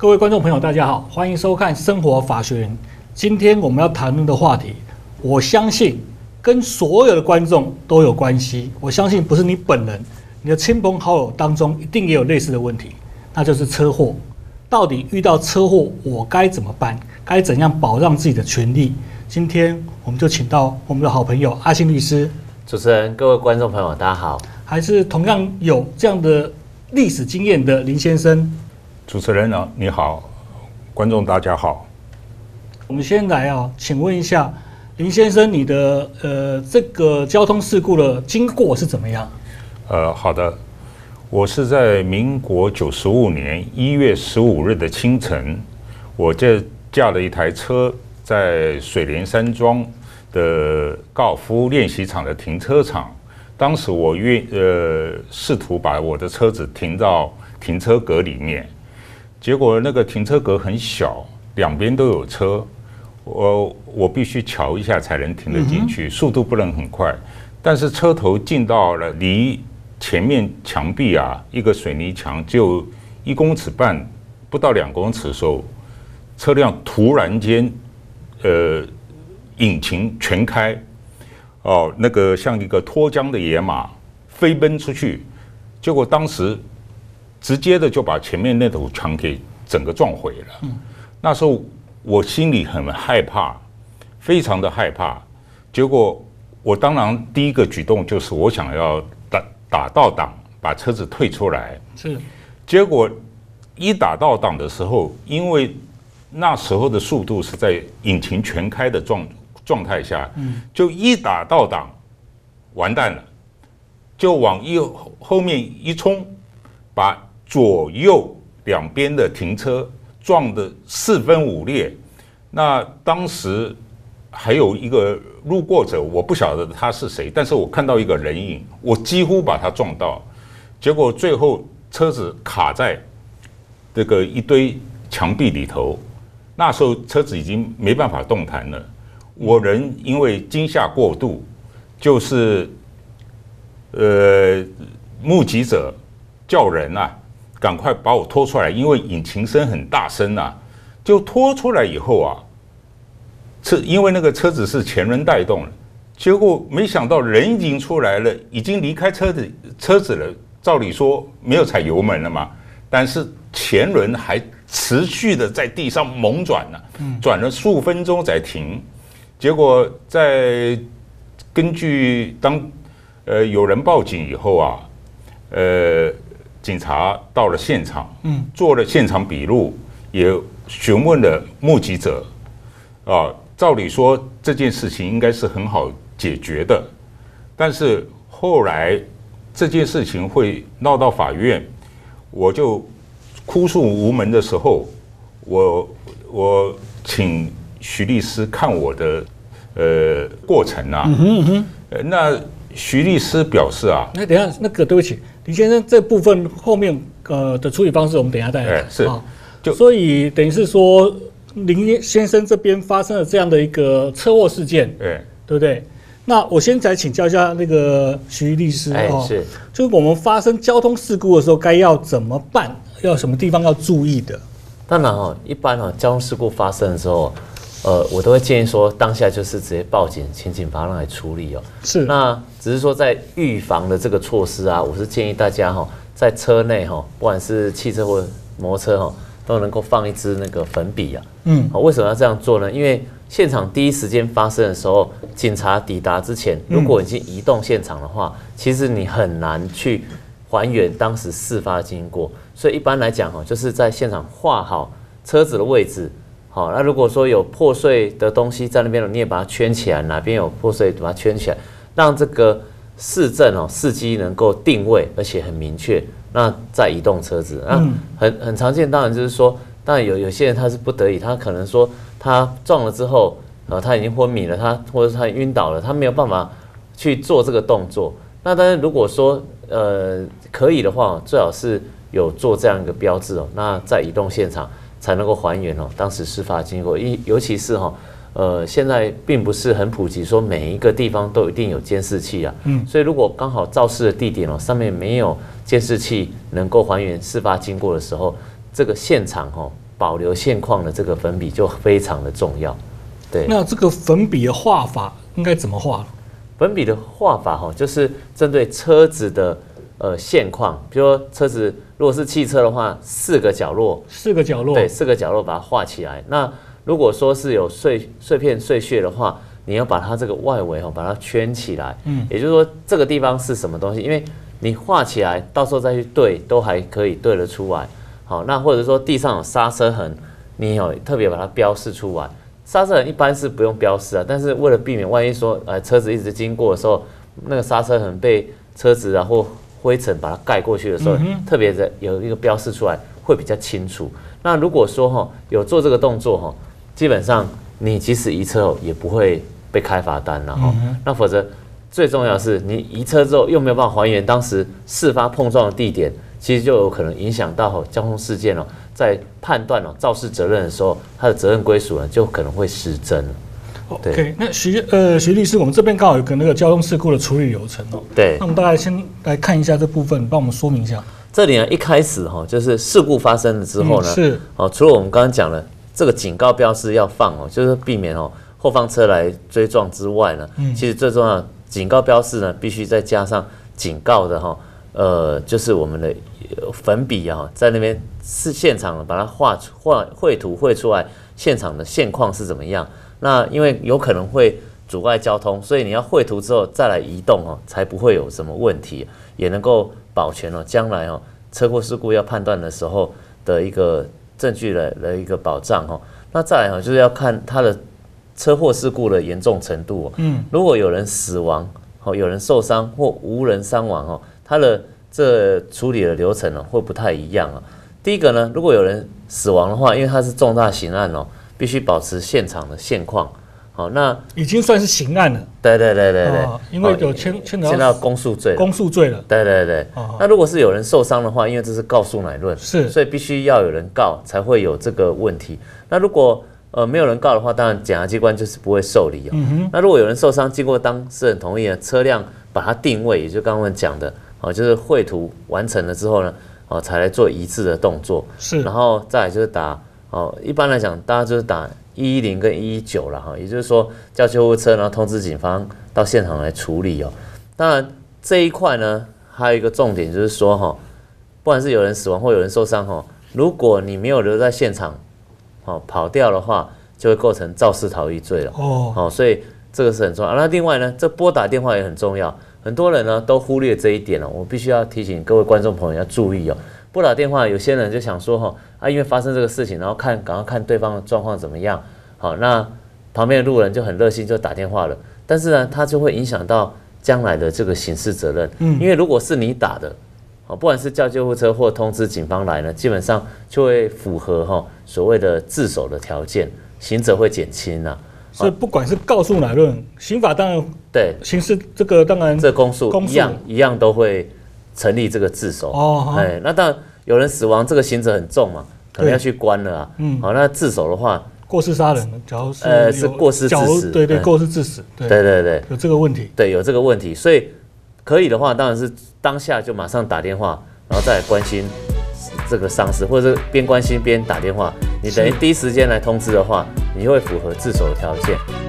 各位观众朋友，大家好，欢迎收看《生活法学院》。今天我们要谈论的话题，我相信跟所有的观众都有关系。我相信不是你本人，你的亲朋好友当中一定也有类似的问题，那就是车祸。到底遇到车祸我该怎么办？该怎样保障自己的权利？今天我们就请到我们的好朋友阿信律师。主持人，各位观众朋友，大家好。还是同样有这样的历史经验的林先生。主持人啊，你好，观众大家好。我们先来啊，请问一下林先生，你的呃这个交通事故的经过是怎么样？呃，好的，我是在民国九十五年一月十五日的清晨，我这驾了一台车在水莲山庄的高尔夫练习场的停车场，当时我愿呃试图把我的车子停到停车格里面。结果那个停车格很小，两边都有车，我我必须瞧一下才能停得进去，速度不能很快。但是车头进到了离前面墙壁啊，一个水泥墙就一公尺半，不到两公尺的时候，车辆突然间，呃，引擎全开，哦，那个像一个脱缰的野马飞奔出去，结果当时。直接的就把前面那堵墙给整个撞毁了。嗯，那时候我心里很害怕，非常的害怕。结果我当然第一个举动就是我想要打打倒挡，把车子退出来。是。结果一打倒挡的时候，因为那时候的速度是在引擎全开的状状态下，嗯，就一打倒挡，完蛋了，就往右后面一冲，把。左右两边的停车撞得四分五裂，那当时还有一个路过者，我不晓得他是谁，但是我看到一个人影，我几乎把他撞到，结果最后车子卡在这个一堆墙壁里头，那时候车子已经没办法动弹了，我人因为惊吓过度，就是呃目击者叫人啊。赶快把我拖出来，因为引擎声很大声呐。就拖出来以后啊，车因为那个车子是前轮带动的，结果没想到人已经出来了，已经离开车子车子了。照理说没有踩油门了嘛，但是前轮还持续的在地上猛转呢，转了数分钟才停。结果在根据当呃有人报警以后啊，呃。警察到了现场，嗯，做了现场笔录，也询问了目击者，啊，照理说这件事情应该是很好解决的，但是后来这件事情会闹到法院，我就哭诉无门的时候，我我请徐律师看我的呃过程啊，嗯哼，呃那。徐律师表示啊，那等下那个对不起，李先生这部分后面呃的处理方式，我们等下再讲。是啊，就所以等于是说林先生这边发生了这样的一个车祸事件，对对不对？那我先来请教一下那个徐律师哈，是，就是我们发生交通事故的时候该要怎么办，要什么地方要注意的？当然哈，一般哈，交通事故发生的时候。呃，我都会建议说，当下就是直接报警，请警方来处理哦。是，那只是说在预防的这个措施啊，我是建议大家哈，在车内哈，不管是汽车或摩托车哈，都能够放一支那个粉笔啊。嗯。哦。为什么要这样做呢？因为现场第一时间发生的时候，警察抵达之前，如果已经移动现场的话，其实你很难去还原当时事发经过。所以一般来讲哈，就是在现场画好车子的位置。好，那如果说有破碎的东西在那边，你也把它圈起来。哪边有破碎，把它圈起来，让这个市政哦、司机能够定位，而且很明确。那在移动车子，那很很常见。当然就是说，当然有有些人他是不得已，他可能说他撞了之后，呃，他已经昏迷了，他或者是他晕倒了，他没有办法去做这个动作。那但是如果说呃可以的话，最好是有做这样一个标志哦。那在移动现场。才能够还原哦，当时事发经过，一尤其是哈，呃，现在并不是很普及，说每一个地方都一定有监视器啊。嗯，所以如果刚好肇事的地点哦，上面没有监视器，能够还原事发经过的时候，这个现场哦保留现况的这个粉笔就非常的重要。对，那这个粉笔的画法应该怎么画？粉笔的画法哈，就是针对车子的。呃，现况，比如说车子如果是汽车的话，四个角落，四个角落，对，四个角落把它画起来。那如果说是有碎碎片碎屑的话，你要把它这个外围哈，把它圈起来。嗯，也就是说这个地方是什么东西，因为你画起来，到时候再去对都还可以对得出来。好，那或者说地上有刹车痕，你有特别把它标示出来。刹车痕一般是不用标示啊，但是为了避免万一说呃车子一直经过的时候，那个刹车痕被车子然后。灰尘把它盖过去的时候，特别的有一个标示出来会比较清楚。那如果说哈有做这个动作哈，基本上你即使移车也不会被开罚单了哈。那否则最重要的是，你移车之后又没有办法还原当时事发碰撞的地点，其实就有可能影响到交通事件了。在判断了肇事责任的时候，它的责任归属呢就可能会失真。OK，那徐呃徐律师，我们这边刚好有个那个交通事故的处理流程哦。对，那我们大概先来看一下这部分，帮我们说明一下。这里呢，一开始哈，就是事故发生了之后呢，是哦，除了我们刚刚讲了这个警告标示要放哦，就是避免哦后方车来追撞之外呢，嗯，其实最重要，警告标示呢必须再加上警告的哈，呃，就是我们的粉笔啊，在那边是现场把它画出画绘图绘出来，现场的现况是怎么样。那因为有可能会阻碍交通，所以你要绘图之后再来移动哦，才不会有什么问题，也能够保全哦。将来哦，车祸事故要判断的时候的一个证据的的一个保障哦。那再来哦，就是要看他的车祸事故的严重程度哦。嗯，如果有人死亡哦，有人受伤或无人伤亡哦，他的这处理的流程哦，会不太一样啊。第一个呢，如果有人死亡的话，因为它是重大刑案哦。必须保持现场的现况，好，那已经算是刑案了。对对对对对，因为有牵牵到。到公诉罪，公诉罪了。对对对，那如果是有人受伤的话，因为这是告诉乃论，是，所以必须要有人告才会有这个问题。那如果呃没有人告的话，当然检察机关就是不会受理啊。嗯那如果有人受伤，经过当事人同意了，车辆把它定位，也就刚刚我们讲的，哦，就是绘图完成了之后呢，哦才来做一致的动作。是。然后再就是打。哦，一般来讲，大家就是打一一零跟一一九了哈，也就是说叫救护车，然后通知警方到现场来处理哦。当然这一块呢还有一个重点就是说哈，不管是有人死亡或有人受伤哈，如果你没有留在现场，哦跑掉的话，就会构成肇事逃逸罪了。哦，哦，所以这个是很重要。那另外呢，这拨打电话也很重要，很多人呢都忽略这一点了，我必须要提醒各位观众朋友要注意哦。不打电话，有些人就想说哈啊，因为发生这个事情，然后看，赶快看对方的状况怎么样。好，那旁边的路人就很热心就打电话了。但是呢，他就会影响到将来的这个刑事责任。嗯。因为如果是你打的，好，不管是叫救护车或通知警方来呢，基本上就会符合哈所谓的自首的条件，刑责会减轻呐。所以不管是告诉哪论，刑法当然对刑事这个当然这公诉一样一样都会。成立这个自首，哦，哎，那当然有人死亡，这个刑责很重嘛，可能要去关了啊。嗯，好，那自首的话，过失杀人，主要是呃是过失致死，对对过失致死，对对对有这个问题，对有这个问题，所以可以的话，当然是当下就马上打电话，然后再关心这个丧势，或者是边关心边打电话，你等于第一时间来通知的话，你会符合自首的条件。